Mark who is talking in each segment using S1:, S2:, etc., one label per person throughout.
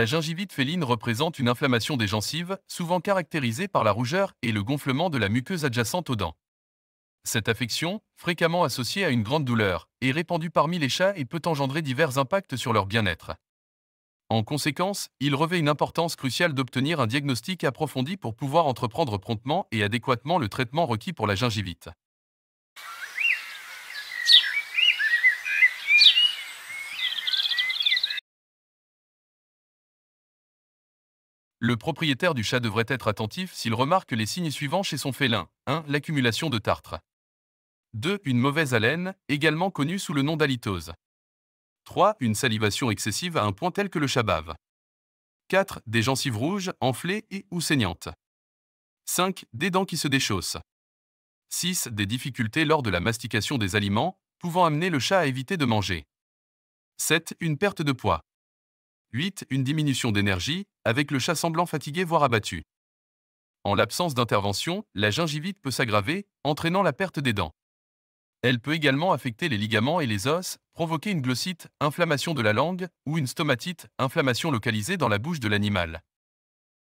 S1: La gingivite féline représente une inflammation des gencives, souvent caractérisée par la rougeur et le gonflement de la muqueuse adjacente aux dents. Cette affection, fréquemment associée à une grande douleur, est répandue parmi les chats et peut engendrer divers impacts sur leur bien-être. En conséquence, il revêt une importance cruciale d'obtenir un diagnostic approfondi pour pouvoir entreprendre promptement et adéquatement le traitement requis pour la gingivite. Le propriétaire du chat devrait être attentif s'il remarque les signes suivants chez son félin. 1. L'accumulation de tartre. 2. Une mauvaise haleine, également connue sous le nom d'halitose. 3. Une salivation excessive à un point tel que le chat bave. 4. Des gencives rouges, enflées et ou saignantes. 5. Des dents qui se déchaussent. 6. Des difficultés lors de la mastication des aliments, pouvant amener le chat à éviter de manger. 7. Une perte de poids. 8. Une diminution d'énergie, avec le chat semblant fatigué voire abattu. En l'absence d'intervention, la gingivite peut s'aggraver, entraînant la perte des dents. Elle peut également affecter les ligaments et les os, provoquer une glossite, inflammation de la langue, ou une stomatite, inflammation localisée dans la bouche de l'animal.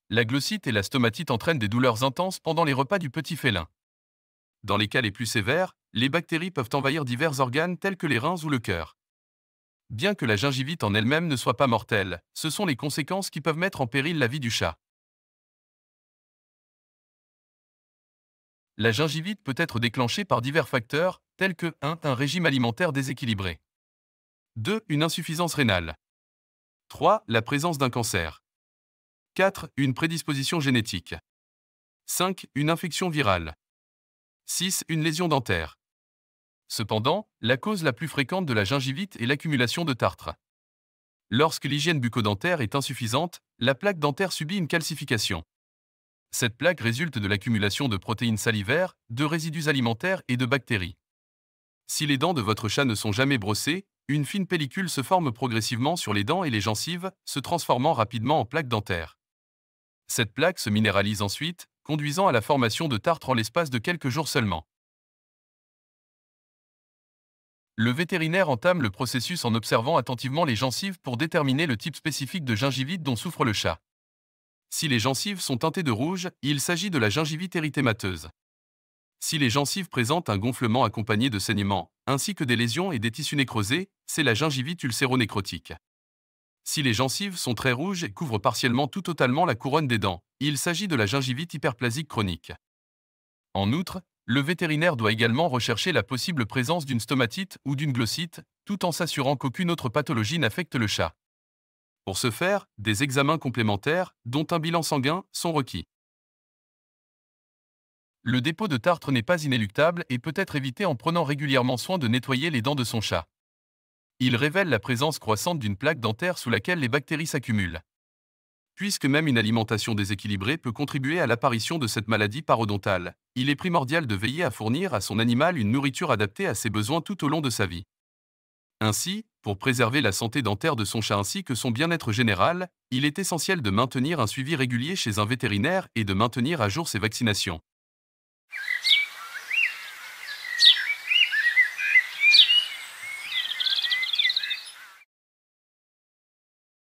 S1: La glossite et la stomatite entraînent des douleurs intenses pendant les repas du petit félin. Dans les cas les plus sévères, les bactéries peuvent envahir divers organes tels que les reins ou le cœur. Bien que la gingivite en elle-même ne soit pas mortelle, ce sont les conséquences qui peuvent mettre en péril la vie du chat. La gingivite peut être déclenchée par divers facteurs, tels que 1. Un régime alimentaire déséquilibré. 2. Une insuffisance rénale. 3. La présence d'un cancer. 4. Une prédisposition génétique. 5. Une infection virale. 6. Une lésion dentaire. Cependant, la cause la plus fréquente de la gingivite est l'accumulation de tartre. Lorsque l'hygiène bucco-dentaire est insuffisante, la plaque dentaire subit une calcification. Cette plaque résulte de l'accumulation de protéines salivaires, de résidus alimentaires et de bactéries. Si les dents de votre chat ne sont jamais brossées, une fine pellicule se forme progressivement sur les dents et les gencives, se transformant rapidement en plaque dentaire. Cette plaque se minéralise ensuite, conduisant à la formation de tartre en l'espace de quelques jours seulement. Le vétérinaire entame le processus en observant attentivement les gencives pour déterminer le type spécifique de gingivite dont souffre le chat. Si les gencives sont teintées de rouge, il s'agit de la gingivite érythémateuse. Si les gencives présentent un gonflement accompagné de saignements, ainsi que des lésions et des tissus nécrosés, c'est la gingivite ulcéronécrotique. Si les gencives sont très rouges et couvrent partiellement tout totalement la couronne des dents, il s'agit de la gingivite hyperplasique chronique. En outre, le vétérinaire doit également rechercher la possible présence d'une stomatite ou d'une glossite, tout en s'assurant qu'aucune autre pathologie n'affecte le chat. Pour ce faire, des examens complémentaires, dont un bilan sanguin, sont requis. Le dépôt de tartre n'est pas inéluctable et peut être évité en prenant régulièrement soin de nettoyer les dents de son chat. Il révèle la présence croissante d'une plaque dentaire sous laquelle les bactéries s'accumulent. Puisque même une alimentation déséquilibrée peut contribuer à l'apparition de cette maladie parodontale, il est primordial de veiller à fournir à son animal une nourriture adaptée à ses besoins tout au long de sa vie. Ainsi, pour préserver la santé dentaire de son chat ainsi que son bien-être général, il est essentiel de maintenir un suivi régulier chez un vétérinaire et de maintenir à jour ses vaccinations.